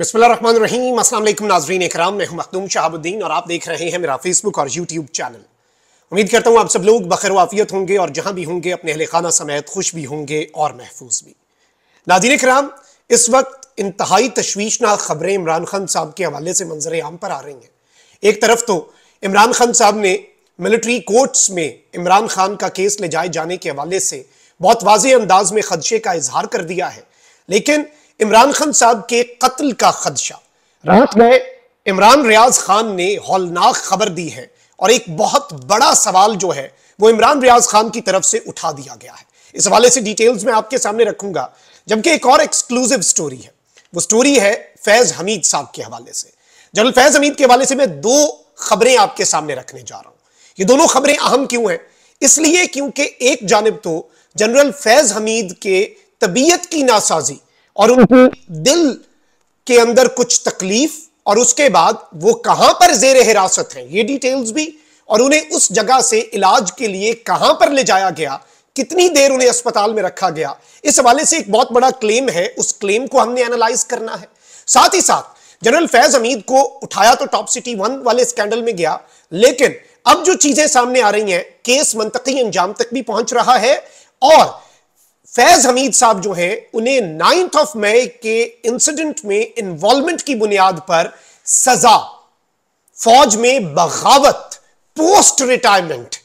बिस्मिल्लाम अस्सलाम नाजरीन कराम मैं हूं मखदूम शहाबुद्दीन और आप देख रहे हैं मेरा फेसबुक और यूट्यूब चैनल उम्मीद करता हूँ आप सब लोग बखर वाफियत होंगे और जहाँ भी होंगे अपने अहल खाना समेत खुश भी होंगे और महफूज भी नाजीन कराम इस वक्त इंतहाई तशवीशनाक खबरें इमरान खान साहब के हवाले से मंजर आम पर आ रही हैं एक तरफ तो इमरान खान साहब ने मिलिट्री कोर्ट्स में इमरान खान का केस ले जाए जाने के हवाले से बहुत वाज अंदाज में खदशे का इजहार कर दिया है लेकिन इमरान खान साहब के कत्ल का खदशा रात में इमरान रियाज खान ने हौलनाक खबर दी है और एक बहुत बड़ा सवाल जो है वो इमरान रियाज खान की तरफ से उठा दिया गया है इस हवाले से डिटेल्स में आपके सामने रखूंगा जबकि एक और एक्सक्लूसिव स्टोरी है वो स्टोरी है फैज हमीद साहब के हवाले से जनरल फैज हमीद के हवाले से मैं दो खबरें आपके सामने रखने जा रहा हूं ये दोनों खबरें अहम क्यों हैं इसलिए क्योंकि एक जानब तो जनरल फैज हमीद के तबीयत की नासाजी और उनकी दिल के अंदर कुछ तकलीफ और उसके बाद वो कहां पर जेर हिरासत है ये डिटेल्स भी और उन्हें उस जगह से इलाज के लिए कहां पर ले जाया गया कितनी देर उन्हें अस्पताल में रखा गया इस हवाले से एक बहुत बड़ा क्लेम है उस क्लेम को हमने एनालाइज करना है साथ ही साथ जनरल फैज हमीद को उठाया तो टॉप सिटी वन वाले स्कैंडल में गया लेकिन अब जो चीजें सामने आ रही हैं केस मंतकी अंजाम तक भी पहुंच रहा है और फैज हमीद साहब जो हैं उन्हें नाइन्थ ऑफ मई के इंसिडेंट में इन्वॉल्वमेंट की बुनियाद पर सजा फौज में बगावत पोस्ट रिटायरमेंट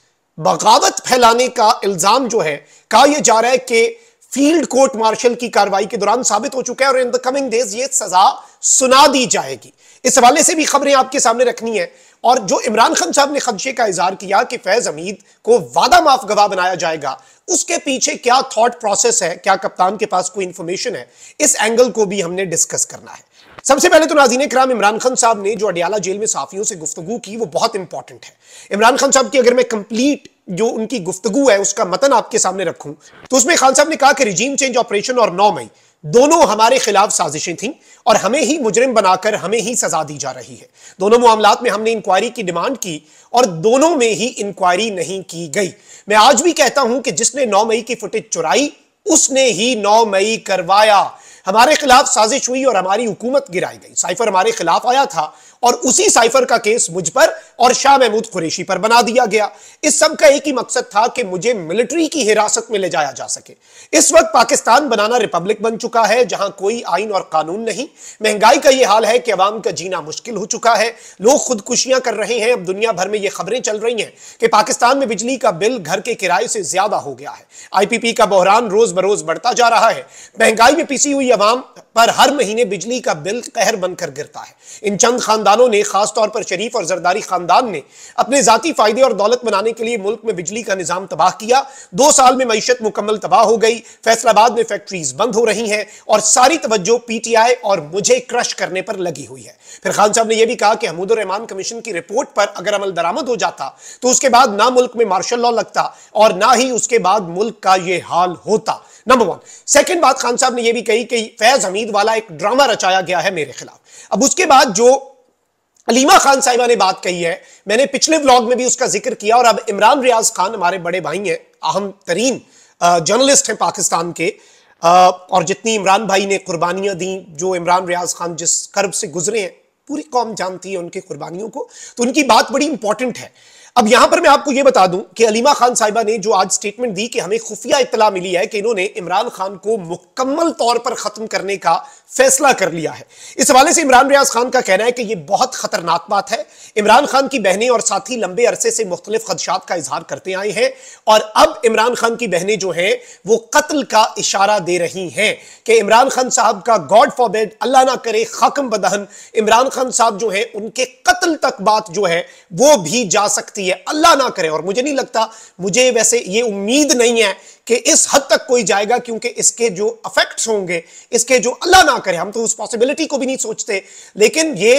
बगावत फैलाने का इल्जाम जो है कहा यह जा रहा है कि फील्ड कोर्ट मार्शल की कार्रवाई के दौरान साबित हो चुका है और इन द कमिंग डेज ये सजा सुना दी जाएगी इस हवाले से भी खबरें आपके सामने रखनी है और जो इमरान खान साहब ने खदशे का इजहार किया कि फैज हमीद को वादा माफ गवाह बनाया जाएगा उसके पीछे क्या थॉट प्रोसेस है क्या कप्तान के पास कोई इंफॉर्मेशन है इस एंगल को भी हमने डिस्कस करना है सबसे पहले तो नाजीन कराम इमरान खान साहब ने जो अडियाला जेल में साफियों से गुफ्तु की वो बहुत इंपॉर्टेंट है इमरान खान साहब की अगर मैं कंप्लीट जो उनकी गुफ्तु है उसका मतन आपके सामने रखूं तो उसमें खान साहब ने कहा कि रिजीम चेंज ऑपरेशन और नौ मई दोनों हमारे खिलाफ साजिशें थीं और हमें ही मुजरिम बनाकर हमें ही सजा दी जा रही है दोनों मामला में हमने इंक्वायरी की डिमांड की और दोनों में ही इंक्वायरी नहीं की गई मैं आज भी कहता हूं कि जिसने 9 मई की फुटेज चुराई उसने ही 9 मई करवाया हमारे खिलाफ साजिश हुई और हमारी हुकूमत गिराई गई साइफर हमारे खिलाफ आया था और उसी साइफर का केस मुझ पर और शाह महमूद कुरेशी पर बना दिया गया इस सब का एक ही मकसद था कि मुझे मिलिट्री की हिरासत में ले जाया जा सके इस वक्त पाकिस्तान बनाना रिपब्लिक बन चुका है जहां कोई आइन और कानून नहीं महंगाई का यह हाल है कि अवाम का जीना मुश्किल हो चुका है लोग खुदकुशियां कर रहे हैं अब दुनिया भर में यह खबरें चल रही हैं कि पाकिस्तान में बिजली का बिल घर के किराए से ज्यादा हो गया है आईपीपी का बहरान रोज बरोज बढ़ता जा रहा है महंगाई में पिसी हुई अवाम पर हर महीने बिजली का बिल कहर बनकर गिरता है इन चंद खानदानों ने खासतौर पर शरीफ और जरदारी खानदान ने अपने जाती फायदे और दौलत बनाने के लिए मुल्क में बिजली का निज़ाम तबाह किया दो साल में मीशत मुकम्मल तबाह हो गई फैसलाबाद में फैक्ट्रीज बंद हो रही हैं और सारी तवज्जो पीटीआई और मुझे क्रश करने पर लगी हुई है फिर खान साहब ने यह भी कहा कि हमूदुररहमान कमीशन की रिपोर्ट पर अगर अमल दरामद हो जाता तो उसके बाद ना मुल्क में मार्शल लॉ लगता और ना ही उसके बाद मुल्क का यह हाल होता नंबर वन सेकेंड बात खान साहब ने यह भी कही कि फैज हमीद खरीद वाला एक ड्रामा रचाया गया है मेरे खिलाफ अब उसके बाद जो अलीमा खान साहिबा ने बात कही है मैंने पिछले व्लॉग में भी उसका जिक्र किया और अब इमरान रियाज खान हमारे बड़े भाई हैं अहम तरीन जर्नलिस्ट हैं पाकिस्तान के और जितनी इमरान भाई ने कुर्बानियां दी जो इमरान रियाज खान जिस कर्ब से गुजरे हैं पूरी कौम जानती है उनकी कुर्बानियों को तो उनकी बात बड़ी इंपॉर्टेंट है अब यहां पर मैं आपको यह बता दूं कि अलीमा खान साहिबा ने जो आज स्टेटमेंट दी कि हमें खुफिया इतला मिली है कि इन्होंने इमरान खान को मुकम्मल तौर पर खत्म करने का फैसला कर लिया है इस हवाले से इमरान रियाज खान का कहना है कि यह बहुत खतरनाक बात है इमरान खान की बहनें और साथी लंबे अरसे से मुख्तलिफ खदशात का इजहार करते आए हैं और अब इमरान खान की बहनें जो हैं वो कत्ल का इशारा दे रही हैं कि इमरान खान साहब का गॉड फॉरबेड अल्लाह ना करे खकम बदहन इमरान खान साहब जो है उनके कत्ल तक बात जो है वो भी जा सकती है अल्लाह ना करे और मुझे नहीं लगता मुझे वैसे ये उम्मीद नहीं है कि इस हद तक कोई जाएगा क्योंकि इसके जो अफेक्ट्स होंगे इसके जो अल्लाह ना ना करें हम तो उस पॉसिबिलिटी को भी नहीं सोचते लेकिन ये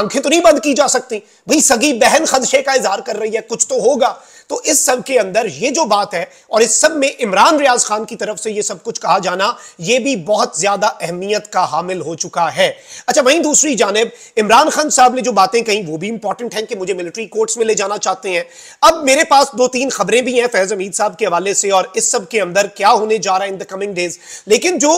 आंखें तो नहीं बंद की जा सकती भाई सगी बहन खदशे का इजहार कर रही है कुछ तो होगा तो इस सब के अंदर ये जो बात है और इस सब में इमरान रियाज खान की तरफ से ये सब कुछ कहा जाना ये भी बहुत ज्यादा अहमियत का हामिल हो चुका है अच्छा वहीं दूसरी जानब इमरान खान साहब ने जो बातें कही वो भी इंपॉर्टेंट हैं कि मुझे मिलिट्री कोर्ट्स में ले जाना चाहते हैं अब मेरे पास दो तीन खबरें भी हैं फैज अमीद साहब के हवाले से और इस सब के अंदर क्या होने जा रहा है इन द कमिंग डेज लेकिन जो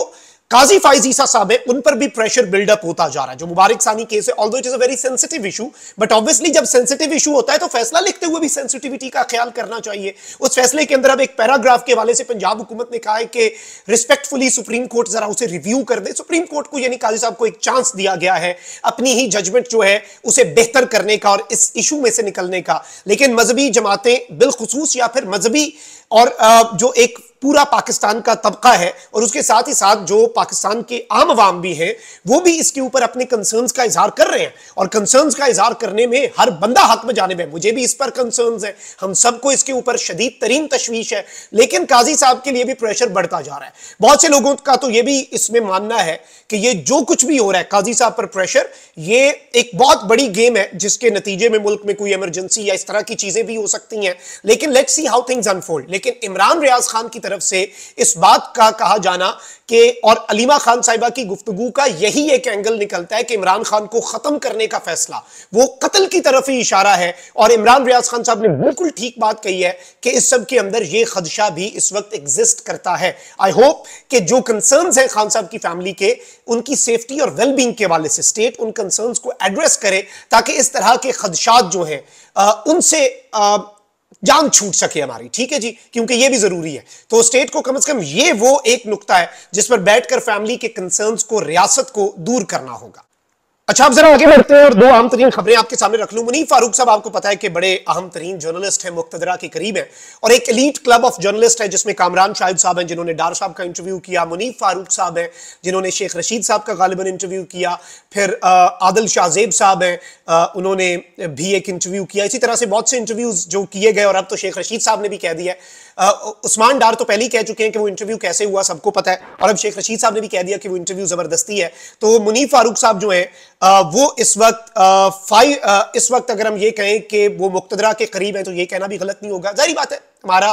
काजी फाइजी साहब है उन पर भी प्रेशर बिल्डअप होता जा रहा है जो मुबारक सानी केस है although it is a very sensitive issue but obviously जब सेंसिटिव इशू होता है तो फैसला लिखते हुए भी सेंसिटिविटी का ख्याल करना चाहिए उस फैसले के अंदर अब एक पैराग्राफ के वाले से पंजाब हुकूमत ने कहा है कि रिस्पेक्टफुली सुप्रीम कोर्ट जरा उसे रिव्यू कर दे सुप्रीम कोर्ट को यानी काजी साहब को एक चांस दिया गया है अपनी ही जजमेंट जो है उसे बेहतर करने का और इस इशू में से निकलने का लेकिन मजहबी जमातें बिलखसूस या फिर मजहबी और जो एक पूरा पाकिस्तान का तबका है और उसके साथ ही साथ जो पाकिस्तान के आम आवाम भी हैं वो भी इसके ऊपर अपने कंसर्न्स का इजहार कर रहे हैं और कंसर्न्स का इजहार करने में हर बंदा हक में जाने में मुझे भी इस पर कंसर्न्स है हम सबको इसके ऊपर शदीद तरीन तशवीश है लेकिन काजी साहब के लिए भी प्रेशर बढ़ता जा रहा है बहुत से लोगों का तो ये भी इसमें मानना है कि ये जो कुछ भी हो रहा है काजी साहब पर प्रेशर ये एक बहुत बड़ी गेम है जिसके नतीजे में मुल्क में कोई इमरजेंसी या इस तरह की चीजें भी हो सकती हैं लेकिन let see how things unfold लेकिन इमरान रियाज खान की तरफ से इस बात का कहा जाना कि और अलीमा खान साहिबा की गुफ्तगु का यही एक एंगल निकलता है कि इमरान खान को खत्म करने का फैसला वो कत्ल की तरफ ही इशारा है और इमरान रियाज खान साहब ने बिल्कुल ठीक बात कही है कि इस सब के अंदर ये खदशा भी इस वक्त एग्जिस्ट करता है आई होप कि जो कंसर्न है खान साहब की फैमिली के उनकी सेफ्टी और वेलबींग के वाले से स्टेट उन कंसर्न को एड्रेस करे ताकि इस तरह के खदशात जो है आ, उनसे आ, जान छूट सके हमारी ठीक है जी क्योंकि ये भी जरूरी है तो स्टेट को कम से कम ये वो एक नुकता है जिस पर बैठकर फैमिली के कंसर्न्स को रियासत को दूर करना होगा अच्छा आप जरा आगे बढ़ते हैं और दो अहम तरीन खबरें आपके सामने रख लूँ मुनीफ फारूक साहब आपको पता है कि बड़े अहम तरीन जर्नलिस्ट हैं मुख्तरा के करीब हैं और एक एलीट क्लब ऑफ जर्नलिस्ट है जिसमें कामरान शाहिद साहब हैं जिन्होंने डार साहब का इंटरव्यू किया मुनीफ फारूक साहब हैं जिन्होंने शेख रशीद साहब का गालिबा इंटरव्यू किया फिर आदिल शाहजेब साहब हैं उन्होंने भी एक इंटरव्यू किया इसी तरह से बहुत से इंटरव्यूज जो किए गए और अब तो शेख रशीद साहब ने भी कह दिया है उस्मान डार तो पहले ही कह चुके हैं कि वो इंटरव्यू कैसे हुआ सबको पता है और अब शेख रशीद साहब ने भी कह दिया कि वो इंटरव्यू जबरदस्ती है तो मुनीफ फारूक साहब जो है वो इस वक्त फाइव इस वक्त अगर हम ये कहें कि वो मुक्तदरा के करीब है तो ये कहना भी गलत नहीं होगा जारी बात है हमारा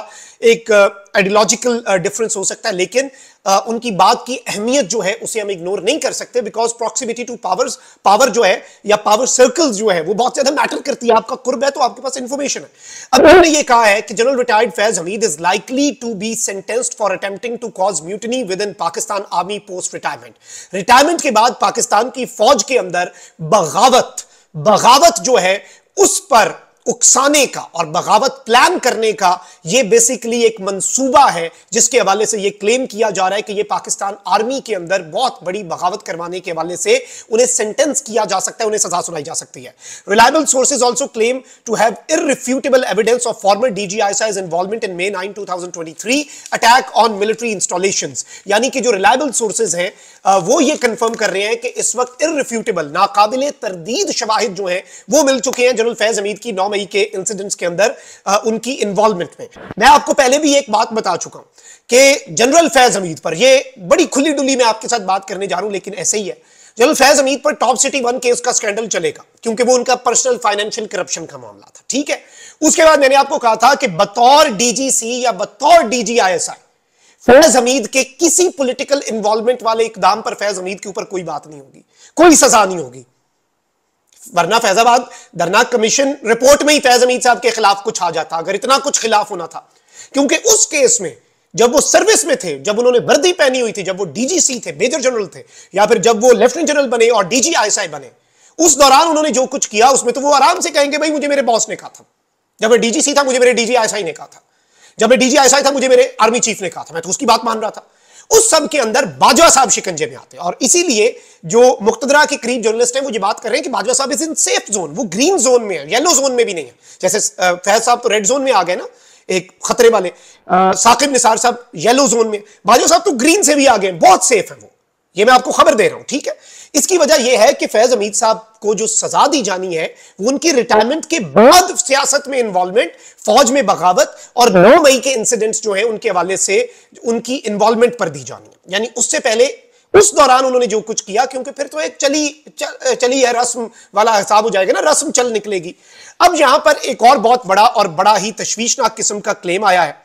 एक आइडियोलॉजिकल डिफरेंस हो सकता है लेकिन uh, उनकी बात की अहमियत जो है उसे हम इग्नोर नहीं कर सकते because proximity to powers power जो है या पावर सर्कल्स जो है वो बहुत ज्यादा मैटर करती है आपका कुर्ब है तो आपके पास इंफॉर्मेशन है अब उन्होंने ये कहा है कि general retired Faiz Hamid is likely to be sentenced for attempting to cause mutiny within Pakistan army post retirement retirement के बाद पाकिस्तान की फौज के अंदर बगावत बगावत जो है उस पर उकसाने का और बगावत प्लान करने का यह बेसिकली एक मंसूबा है जिसके हवाले से यह क्लेम किया जा रहा है कि यह पाकिस्तान आर्मी के अंदर बहुत बड़ी बगावत करवाने के हवाले से उन्हें सेंटेंस किया जा सकता है उन्हें सजा सुनाई जा सकती है reliable sources also claim to have irrefutable evidence of former DG ISI's involvement in May 9 2023 attack on military installation यानी कि जो रिलायबल सोर्सेज हैं वो ये कंफर्म कर रहे हैं कि इस वक्त irrefutable नाकाबिले तरदीद शवाहिद जो है वो मिल चुके हैं जनरल फैज हमीद की नौ मई के इंसिडेंट्स के अंदर आ, उनकी इन्वॉल्वमेंट में मैं आपको पहले भी एक बात बता चुका हूं कि जनरल फैज हमीद पर ये बड़ी खुली डुली मैं आपके साथ बात करने जा रहा हूं लेकिन ऐसे ही है जनरल फैज हमीद पर टॉप सिटी वन केस का स्कैंडल चलेगा क्योंकि वो उनका पर्सनल फाइनेंशियल करप्शन का मामला था ठीक है उसके बाद मैंने आपको कहा था कि बतौर डीजीसी या बतौर डीजीआईएसआई फैज हमीद के किसी पॉलिटिकल इन्वॉल्वमेंट वाले इकदाम पर फैज हमीद के ऊपर कोई बात नहीं होगी कोई सजा नहीं होगी वरना फैजाबाद धरना कमीशन रिपोर्ट में ही फैज अमीद साहब के खिलाफ कुछ आ जाता अगर इतना कुछ खिलाफ होना था क्योंकि उस केस में जब वो सर्विस में थे जब उन्होंने वर्दी पहनी हुई थी जब वो डीजीसी थे मेजर जनरल थे या फिर जब वो लेफ्टिनेंट जनरल बने और डीजी आईएसआई बने उस दौरान उन्होंने जो कुछ किया उसमें तो वो आराम से कहेंगे भाई मुझे मेरे बॉस ने कहा था जब मैं डीजीसी था मुझे मेरे डीजी आईएसआई ने कहा था जब मैं डीजी आईएसआई था मुझे मेरे आर्मी चीफ ने कहा था मैं तो उसकी बात मान रहा था उस सब के अंदर बाजवा साहब शिकंजे में आते हैं और इसीलिए जो मुख्तदरा के करीब जर्नलिस्ट हैं वो ये बात कर रहे हैं कि बाजवा साहब इज इन सेफ जोन वो ग्रीन जोन में है येलो जोन में भी नहीं है जैसे फैज साहब तो रेड जोन में आ गए ना एक खतरे वाले साकिब निसार साहब येलो जोन में बाजवा साहब तो ग्रीन से भी आ गए बहुत सेफ है वो ये मैं आपको खबर दे रहा हूं ठीक है इसकी वजह यह है कि फैज अमीद साहब को जो सजा दी जानी है उनकी रिटायरमेंट के बाद सियासत में इन्वॉल्वमेंट फौज में बगावत और 9 मई के इंसिडेंट्स जो है उनके हवाले से उनकी इन्वॉल्वमेंट पर दी जानी है यानी उससे पहले उस दौरान उन्होंने जो कुछ किया क्योंकि फिर तो एक चली चल, चली है रस्म वाला हिसाब हो जाएगा ना रस्म चल निकलेगी अब यहां पर एक और बहुत बड़ा और बड़ा ही तश्वीशनाक किस्म का क्लेम आया है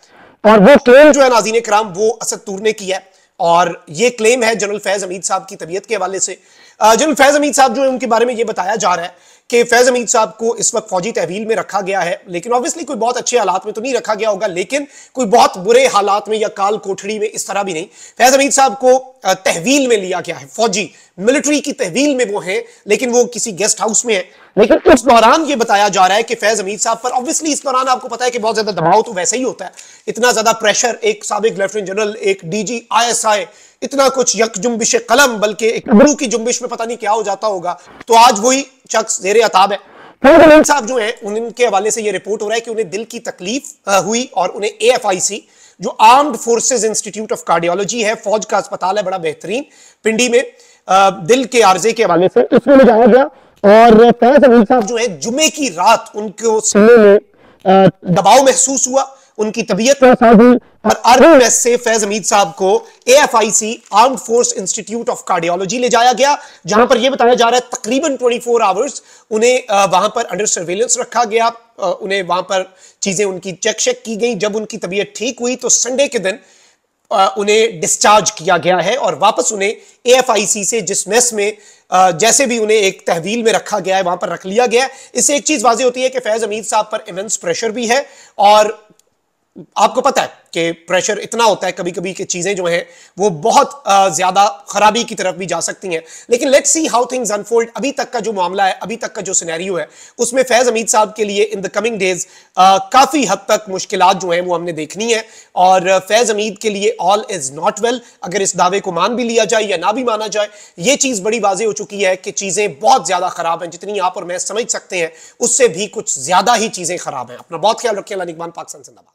और वो क्लेम जो है नाजीन कराम वो असद तूर ने किया है और ये क्लेम है जनरल फैज़ अमीद साहब की तबीयत के हवाले से जनरल फैज़ अमीद साहब जो है उनके बारे में ये बताया जा रहा है कि फैज़ अमीद साहब को इस वक्त फौजी तहवील में रखा गया है लेकिन ऑब्वियसली कोई बहुत अच्छे हालात में तो नहीं रखा गया होगा लेकिन कोई बहुत बुरे हालात में या काल कोठड़ी में इस तरह भी नहीं फैज़ अमीद साहब को तहवील में लिया गया है फौजी मिलिट्री की तहवील में वो है लेकिन वो किसी गेस्ट हाउस में है लेकिन उस दौरान ये बताया जा रहा है कि फैज अमीर साहब पर ऑब्वियसली इस दौरान आपको पता है कि बहुत ज्यादा दबाव तो वैसे ही होता है इतना ज्यादा प्रेशर एक सबक लेफ्टिनेंट जनरल एक डीजी आईएसआई इतना कुछ यक जुम्बिश कलम बल्कि एक अबरू की जुम्बिश में पता नहीं क्या हो जाता होगा तो आज वही शख्स जेर अताब है साहब जो है उनके हवाले से ये रिपोर्ट हो रहा है कि उन्हें दिल की तकलीफ हुई और उन्हें एएफआईसी जो armed forces institute of cardiology है फौज का अस्पताल है बड़ा बेहतरीन पिंडी में दिल के आर्जे के हवाले से उसमें ले जाया गया और फैज अमीन साहब जो है जुमे की रात उनके सीने में दबाव महसूस हुआ उनकी तबीयत और आर्मी से फैज अमीद साहब को AFIC armed force institute of cardiology ले जाया गया जहां पर यह बताया जा रहा है तकरीबन 24 आवर्स उन्हें वहां पर अंडर सर्वेलेंस रखा गया उन्हें वहां पर चीजें उनकी चेक चेक की गई जब उनकी तबीयत ठीक हुई तो संडे के दिन उन्हें डिस्चार्ज किया गया है और वापस उन्हें सी से जिस मेस में जैसे भी उन्हें एक तहवील में रखा गया है वहां पर रख लिया गया है इससे एक चीज वाजी होती है कि फैज अमीद साहब पर इमेंस प्रेशर भी है और आपको पता है कि प्रेशर इतना होता है कभी कभी कि चीज़ें जो हैं वो बहुत ज़्यादा खराबी की तरफ भी जा सकती हैं लेकिन let's see how things unfold अभी तक का जो मामला है अभी तक का जो सिनेरियो है उसमें फैज़ अमीद साहब के लिए इन द कमिंग डेज काफ़ी हद तक मुश्किल जो हैं वो हमने देखनी है और फैज़ अमीद के लिए ऑल इज़ नॉट वेल अगर इस दावे को मान भी लिया जाए या ना भी माना जाए ये चीज़ बड़ी वाजी हो चुकी है कि चीज़ें बहुत ज़्यादा ख़राब हैं जितनी आप और मैं समझ सकते हैं उससे भी कुछ ज़्यादा ही चीज़ें ख़राब हैं अपना बहुत ख्याल रखिए अनिकमान पाकिस्तान जिंदाबाद